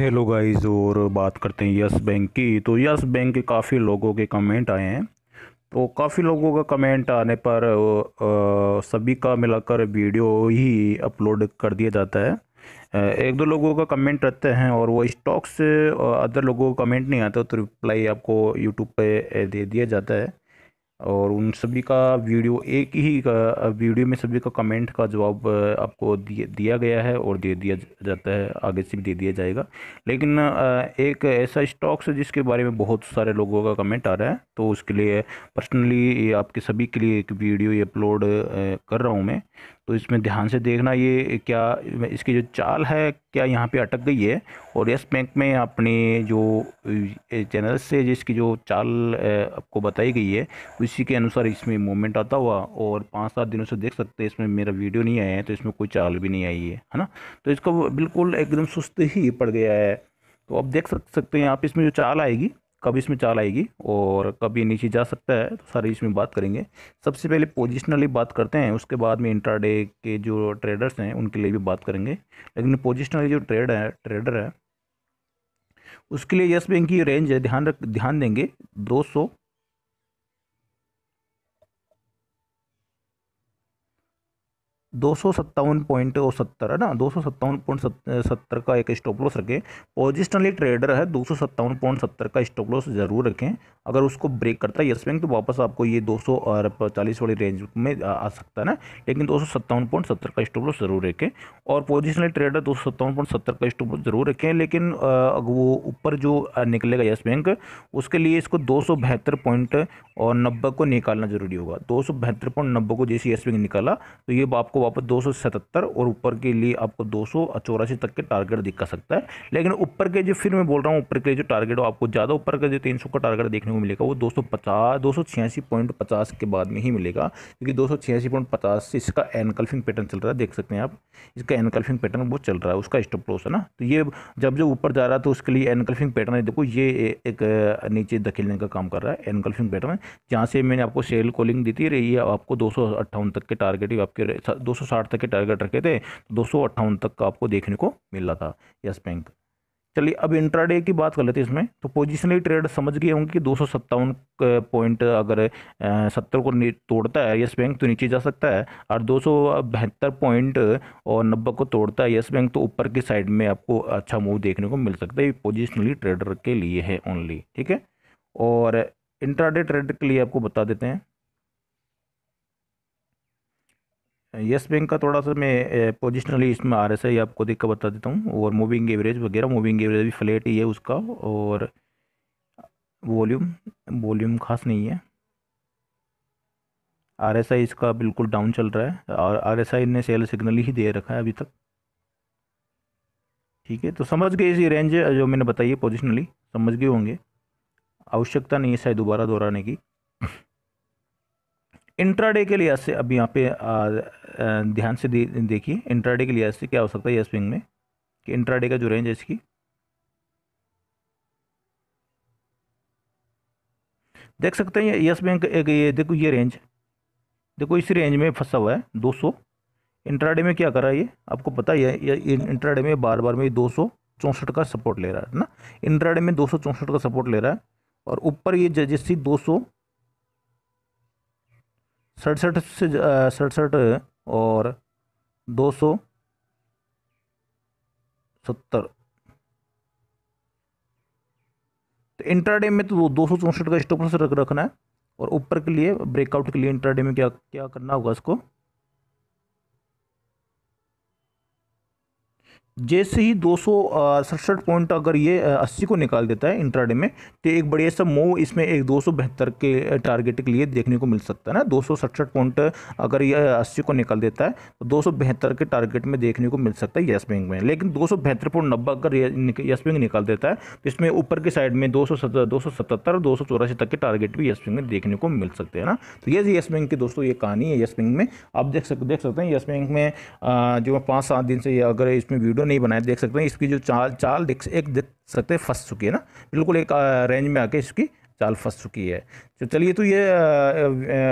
hello guys और बात करते हैं यस बैंक की तो यस बैंक के काफ़ी लोगों के कमेंट आए हैं तो काफ़ी लोगों का कमेंट आने पर आ, सभी का मिलाकर वीडियो ही अपलोड कर दिया जाता है एक दो लोगों का कमेंट रहते हैं और वो स्टॉक से अदर लोगों का कमेंट नहीं आता तो रिप्लाई आपको यूट्यूब पे दे दिया जाता है और उन सभी का वीडियो एक ही का वीडियो में सभी का कमेंट का जवाब आपको दिया गया है और दे दिया जाता है आगे से भी दे दिया जाएगा लेकिन एक ऐसा स्टॉक्स है जिसके बारे में बहुत सारे लोगों का कमेंट आ रहा है तो उसके लिए पर्सनली आपके सभी के लिए एक वीडियो अपलोड कर रहा हूँ मैं तो इसमें ध्यान से देखना ये क्या इसकी जो चाल है क्या यहाँ पे अटक गई है और यस बैंक में अपने जो चैनल से जिसकी जो चाल आपको बताई गई है उसी के अनुसार इसमें मूवमेंट आता हुआ और पाँच सात दिनों से देख सकते हैं इसमें मेरा वीडियो नहीं आया है तो इसमें कोई चाल भी नहीं आई है है ना तो इसको बिल्कुल एकदम सुस्त ही पड़ गया है तो आप देख सकते हैं आप इसमें जो चाल आएगी कब इसमें चाल आएगी और कब ये नीचे जा सकता है तो सारी इसमें बात करेंगे सबसे पहले पोजिशनली बात करते हैं उसके बाद में इंट्राडे के जो ट्रेडर्स हैं उनके लिए भी बात करेंगे लेकिन पोजिशनली जो ट्रेड है ट्रेडर है उसके लिए यस बैंक की रेंज है ध्यान रख ध्यान देंगे दो सौ दो सौ सत्तावन पॉइंट सत्तर है ना दो सौ सत्तावन पॉइंट सत्तर का एक स्टॉप लॉस रखें पोजिशनली ट्रेडर है दो सौ सत्तावन पॉइंट सत्तर का स्टॉप लॉस ज़रूर रखें अगर उसको ब्रेक करता है येस बैंक तो वापस आपको ये दो सौ और चालीस वाली रेंज में आ सकता है ना लेकिन दो सौ सत्तावन पॉइंट सत्तर का स्टॉप लॉस ज़रूर रखें और पोजिशनली ट्रेडर दो सौ सत्तावन पॉइंट सत्तर का स्टॉप लॉस ज़रूर रखें लेकिन वो ऊपर जो निकलेगा येस बैंक उसके लिए इसको दो सौ बहत्तर पॉइंट और नब्बे को निकालना ज़रूरी होगा दो सौ बहत्तर पॉइंट नब्बे को जैसे येस बैंक निकाला तो ये आपको वापस दो और ऊपर के लिए आपको दो तक के टारगेट दिखा सकता है लेकिन ऊपर के जो फिर मैं बोल रहा हूँ ऊपर के जो टारगेट हो आपको ज़्यादा ऊपर का जो तीन का टारगेट देखने को मिलेगा वो दो सौ के बाद में ही मिलेगा क्योंकि दो से इसका एनकल्फिंग पैटर्न चल रहा है देख सकते हैं आप इसका एनकल्फिंग पैटर्न वो चल रहा है उसका स्टॉप लॉस है ना तो ये जब जो ऊपर जा रहा है तो उसके लिए एनकल्फिंग पैटर्न है देखो ये एक नीचे धकेलने का काम कर रहा है एनकल्फिंग पैटर्न जहाँ से मैंने आपको सेल कॉलिंग दी थी रही है आपको दो तक के टारगेट आपके 260 तक के टारगेट रखे थे तो दो तक का आपको देखने को मिला था यस बैंक चलिए अब इंट्राडे की बात कर लेते हैं इसमें तो पोजिशनली ट्रेड समझ गए होंगे कि दो पॉइंट अगर सत्तर को तोड़ता है येस बैंक तो नीचे जा सकता है और दो पॉइंट और नब्बे को तोड़ता है येस बैंक तो ऊपर की साइड में आपको अच्छा मूव देखने को मिल सकता है पोजिशनली ट्रेडर के लिए है ओनली ठीक है और इंट्राडे ट्रेड के लिए आपको बता देते हैं येस बैंक का थोड़ा सा मैं पोजिशनली इसमें आर एस आई आपको देख कर बता देता हूँ और मूविंग एवरेज वगैरह मूविंग एवरेज भी फ्लैट ही है उसका और वॉल्यूम वॉल्यूम खास नहीं है आर एस आई इसका बिल्कुल डाउन चल रहा है और आर एस आई ने सेल सिग्नल ही दे रखा है अभी तक ठीक है तो समझ गए इसी रेंज जो मैंने बताई है पोजिशनली समझ गए होंगे आवश्यकता नहीं है शायद दोबारा दोहराने की इंट्राडे के लिहाज से अब यहाँ पे ध्यान से देखिए इंट्राडे के लिहाज से क्या हो सकता है यह स्विंग में कि इंट्राडे का जो रेंज है इसकी देख सकते हैं यस बैंक एक ये देखो ये रेंज देखो इस रेंज में फंसा हुआ है 200 इंट्राडे में क्या कर रहा है ये आपको पता ही है ये इंट्राडे में बार बार में दो का सपोर्ट ले रहा है ना इंट्राडे में दो का सपोर्ट ले रहा है और ऊपर ये जैसी दो सड़सठ से सड़सठ और दो सौ सत्तर तो इंट्राडे में तो दो सौ चौंसठ का स्टॉप रख रखना है और ऊपर के लिए ब्रेकआउट के लिए इंट्राडे में क्या क्या करना होगा इसको जैसे ही दो सड़सठ पॉइंट अगर ये अस्सी को निकाल देता है इंट्राडे में तो एक बढ़िया सा मूव इसमें एक दो सौ बहत्तर के टारगेट के लिए देखने को मिल सकता है ना दो सौ सड़सठ पॉइंट अगर ये अस्सी को निकाल देता है तो दो सौ के टारगेट में देखने को मिल सकता है येस बैंक में लेकिन दो सौ बहत्तर पॉइंट नब्बे अगर यस बैंक निकाल देता है तो इसमें ऊपर के साइड में दो सौ दो सौ सतहत्तर दो सौ चौरासी तक के टारगेट भी येस बैंक में देखने को मिल सकते हैं ना तो ये येस बैंक की दोस्तों ये कहानी है येस बैंक में आप देख सकते देख सकते हैं येस बैंक में जो पाँच सात दिन से अगर इसमें वीडियो वीडियो तो नहीं बनाया देख सकते हैं इसकी जो चाल चाल देख एक देख सकते हैं फंस चुकी है ना बिल्कुल एक रेंज में आके इसकी चाल फंस चुकी है तो चलिए तो ये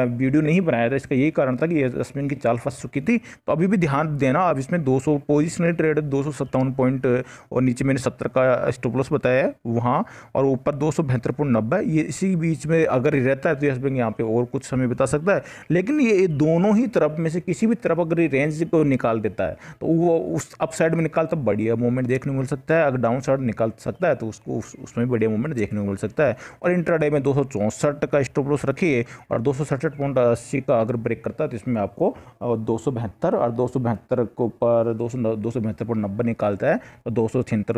वीडियो नहीं बनाया था इसका यही कारण था कि स्पिन की चाल फंस चुकी थी तो अभी भी ध्यान देना अब इसमें 200 सौ पोजिशनरी ट्रेड दो पॉइंट और नीचे मैंने 70 का स्टोपलस बताया है वहाँ और ऊपर दो सौ ये इसी बीच में अगर रहता है तो यस बैंक यहाँ पे और कुछ समय बिता सकता है लेकिन ये दोनों ही तरफ में से किसी भी तरफ अगर रेंज को निकाल देता है तो वो उस अप साइड में निकालता तो बढ़िया मूवमेंट देखने को मिल सकता है अगर डाउन साइड निकाल सकता है तो उसको उसमें बढ़िया मूवमेंट देखने को मिल सकता है और इंटर सैटरडे में दो का स्टॉप लॉस रखिए और दो पॉइंट अस्सी का अगर ब्रेक करता है तो इसमें आपको दो और दो को पर दो सौ पॉइंट नब्बे निकालता है तो दो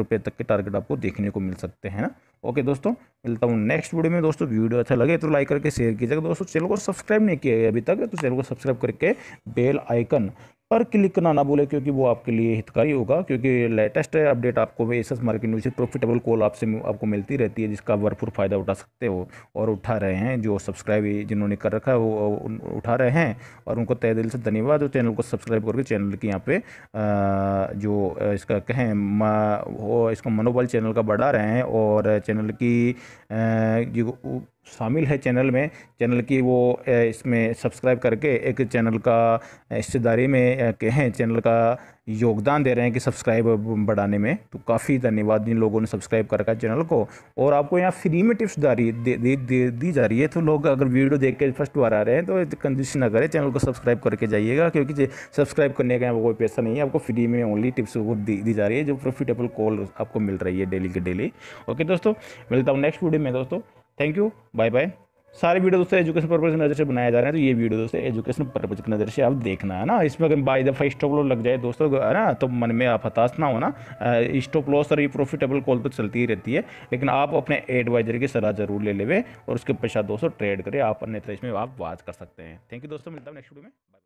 रुपये तक के टारगेट आपको देखने को मिल सकते हैं ना ओके दोस्तों मिलता हूँ नेक्स्ट वीडियो में दोस्तों वीडियो अच्छा लगे तो लाइक करके शेयर कीजिएगा दोस्तों चैनल को सब्सक्राइब नहीं किया है अभी तक तो चैनल को सब्सक्राइब करके बेल आइकन पर क्लिक करना ना बोले क्योंकि वो आपके लिए हितकारी होगा क्योंकि लेटेस्ट अपडेट आपको एस एस मार्केट न्यूज से प्रॉफिटेबल कॉल आपसे आपको मिलती रहती है जिसका आप भरपूर फ़ायदा उठा सकते हो और उठा रहे हैं जो सब्सक्राइब जिन्होंने कर रखा है वो उठा रहे हैं और उनको तय दिल से धन्यवाद और चैनल को सब्सक्राइब करके चैनल के यहाँ पे जो इसका कहें वो इसका मनोबल चैनल का बढ़ा रहे हैं और चैनल की जो शामिल है चैनल में चैनल की वो इसमें सब्सक्राइब करके एक चैनल का हिस्सेदारी में हैं चैनल का योगदान दे रहे हैं कि सब्सक्राइब बढ़ाने में तो काफ़ी धन्यवाद जिन लोगों ने सब्सक्राइब कर रखा है चैनल को और आपको यहाँ फ्री में टिप्स जारी दे, दे, दे, दी जा रही है तो लोग अगर वीडियो देख के फर्स्ट बार आ रहे हैं तो कंजूसी ना करें चैनल को सब्सक्राइब करके जाइएगा क्योंकि सब्सक्राइब करने का यहाँ कोई पैसा नहीं है आपको फ्री में ओनली टिप्स वो दी, दी जा रही है जो प्रॉफिटेबल कॉल आपको मिल रही है डेली के डेली ओके दोस्तों मिलता हूँ नेक्स्ट वीडियो में दोस्तों थैंक यू बाय बाय सारे वीडियो दोस्तों एजुकेशन पर्पज की नज़र से बनाए जा रहे हैं तो ये वीडियो दोस्तों एजुकेशन पर्पज की नज़र से आप देखना है ना इसमें अगर द फाइव स्टॉप लॉस लग जाए दोस्तों है ना तो मन में आप हताश ना हो ना स्टॉप लॉस और ये प्रॉफिटेबल कॉल तो चलती ही रहती है लेकिन आप अपने एडवाइजर की सलाह जरूर ले लेवे और उसके पश्चात दोस्तों ट्रेड करें आप तरह इसमें आप बात कर सकते हैं थैंक यू दोस्तों मिलता हूँ नेक्स्ट वीडियो में